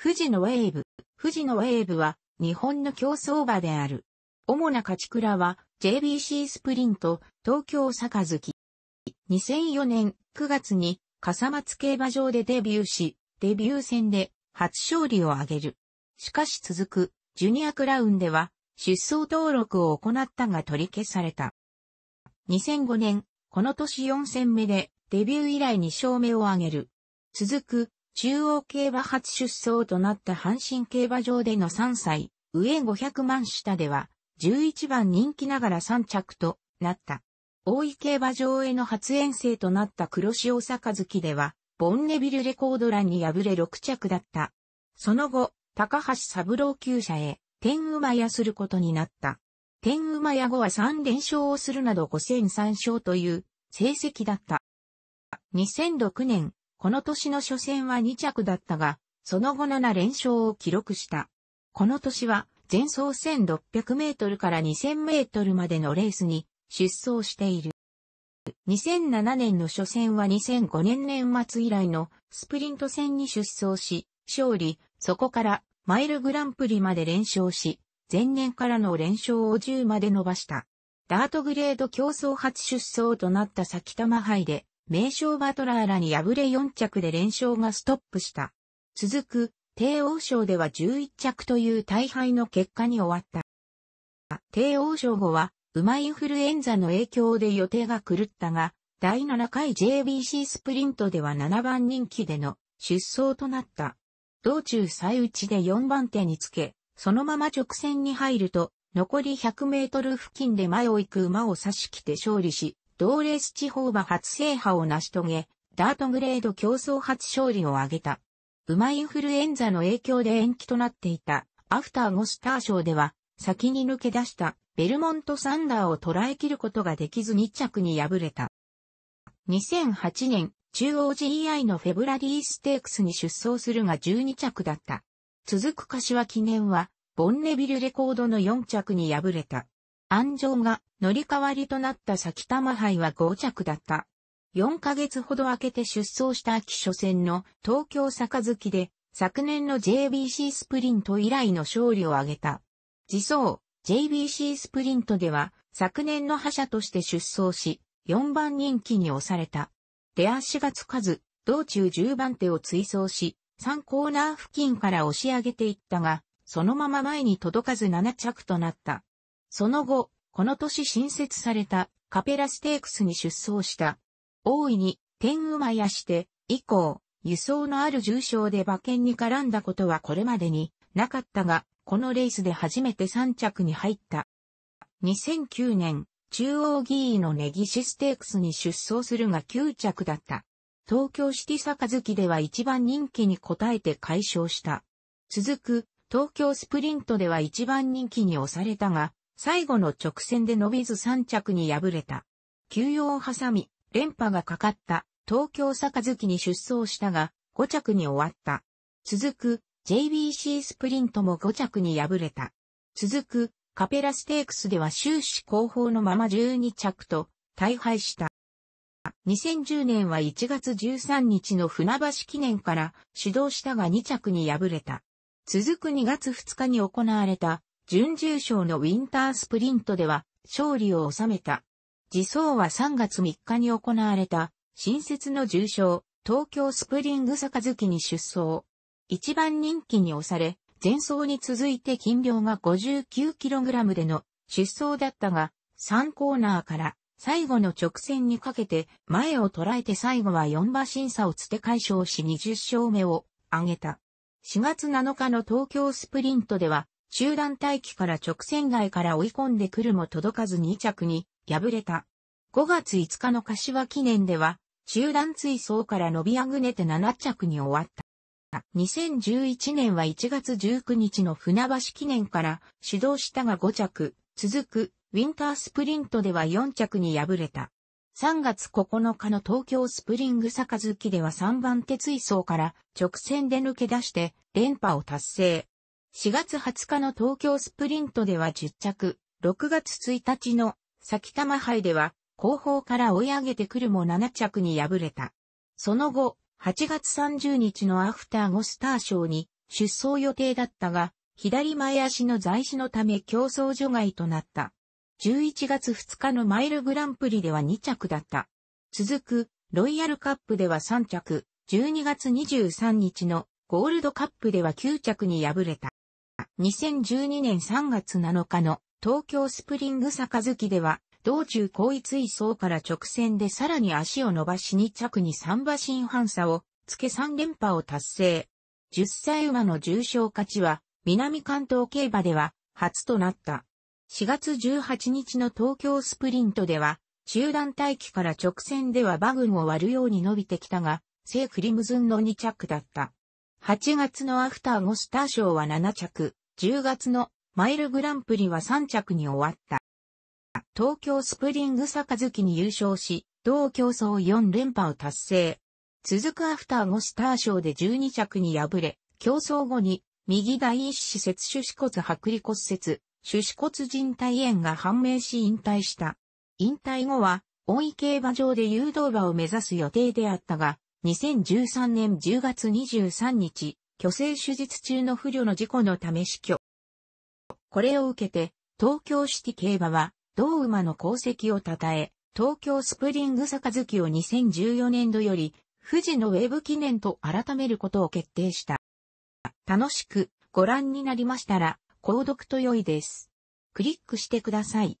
富士のウェーブ。富士のウェーブは日本の競争馬である。主な勝ち倉は JBC スプリント東京坂月。2004年9月に笠松競馬場でデビューし、デビュー戦で初勝利を挙げる。しかし続くジュニアクラウンでは出走登録を行ったが取り消された。2005年、この年4戦目でデビュー以来2勝目を挙げる。続く中央競馬初出走となった阪神競馬場での3歳、上500万下では、11番人気ながら3着となった。大井競馬場への初遠征となった黒潮坂月では、ボンネビルレコード欄に敗れ6着だった。その後、高橋三郎級舎へ、天馬屋することになった。天馬屋後は3連勝をするなど5戦3勝という成績だった。2006年、この年の初戦は2着だったが、その後7連勝を記録した。この年は、前走1600メートルから2000メートルまでのレースに出走している。2007年の初戦は2005年年末以来のスプリント戦に出走し、勝利、そこからマイルグランプリまで連勝し、前年からの連勝を10まで伸ばした。ダートグレード競争初出走となった先玉杯で、名称バトラーらに敗れ4着で連勝がストップした。続く、帝王賞では11着という大敗の結果に終わった。帝王賞後は、馬インフルエンザの影響で予定が狂ったが、第7回 JBC スプリントでは7番人気での出走となった。道中最内で4番手につけ、そのまま直線に入ると、残り100メートル付近で前を行く馬を差し来て勝利し、同レース地方馬初制覇を成し遂げ、ダートグレード競争初勝利を挙げた。馬インフルエンザの影響で延期となっていたアフターゴスター賞では先に抜け出したベルモントサンダーを捉え切ることができず2着に敗れた。2008年中央 GEI のフェブラリーステークスに出走するが12着だった。続く柏記念はボンネビルレコードの4着に敗れた。安城が乗り換わりとなった先玉杯は5着だった。4ヶ月ほど明けて出走した秋初戦の東京杯で昨年の JBC スプリント以来の勝利を挙げた。自走 JBC スプリントでは昨年の覇者として出走し4番人気に押された。出足がつかず、道中10番手を追走し、3コーナー付近から押し上げていったが、そのまま前に届かず7着となった。その後、この年新設されたカペラステークスに出走した。大いに天馬やして、以降、輸送のある重傷で馬券に絡んだことはこれまでになかったが、このレースで初めて3着に入った。2009年、中央議員のネギシステークスに出走するが9着だった。東京シティ月では一番人気に応えて解消した。続く、東京スプリントでは一番人気に押されたが、最後の直線で伸びず3着に敗れた。休養を挟み、連覇がかかった東京杯に出走したが、5着に終わった。続く JBC スプリントも5着に敗れた。続くカペラステークスでは終始後方のまま12着と大敗した。2010年は1月13日の船橋記念から指導したが2着に敗れた。続く2月2日に行われた準重賞のウィンタースプリントでは勝利を収めた。自走は3月3日に行われた新設の重賞東京スプリング杯に出走。一番人気に押され、前走に続いて金量が 59kg での出走だったが、3コーナーから最後の直線にかけて前を捉えて最後は4馬審査をつて解消し20勝目を挙げた。4月7日の東京スプリントでは中団待機から直線外から追い込んでくるも届かず2着に敗れた。5月5日の柏記念では、中団追走から伸びあぐねて7着に終わった。2011年は1月19日の船橋記念から指導したが5着、続くウィンタースプリントでは4着に敗れた。3月9日の東京スプリング杯では3番手追走から直線で抜け出して連覇を達成。4月20日の東京スプリントでは10着、6月1日の先玉杯では後方から追い上げてくるも7着に敗れた。その後、8月30日のアフター後スター賞に出走予定だったが、左前足の在死のため競争除外となった。11月2日のマイルグランプリでは2着だった。続く、ロイヤルカップでは3着、12月23日のゴールドカップでは9着に敗れた。2012年3月7日の東京スプリング杯では、道中高位層から直線でさらに足を伸ばし2着に3馬身半差をつけ3連覇を達成。10歳馬の重賞勝ちは、南関東競馬では初となった。4月18日の東京スプリントでは、中団待機から直線では馬群を割るように伸びてきたが、聖クリムズンの2着だった。8月のアフターゴスター賞は7着、10月のマイルグランプリは3着に終わった。東京スプリング杯に優勝し、同競争4連覇を達成。続くアフターゴスター賞で12着に敗れ、競争後に右第一施設手指骨剥離骨折、手指骨人体炎が判明し引退した。引退後は、大井競馬場で誘導馬を目指す予定であったが、2013年10月23日、虚勢手術中の不慮の事故のため死去。これを受けて、東京シティ競馬は、同馬の功績を称え、東京スプリング杯を2014年度より、富士のウェブ記念と改めることを決定した。楽しくご覧になりましたら、購読と良いです。クリックしてください。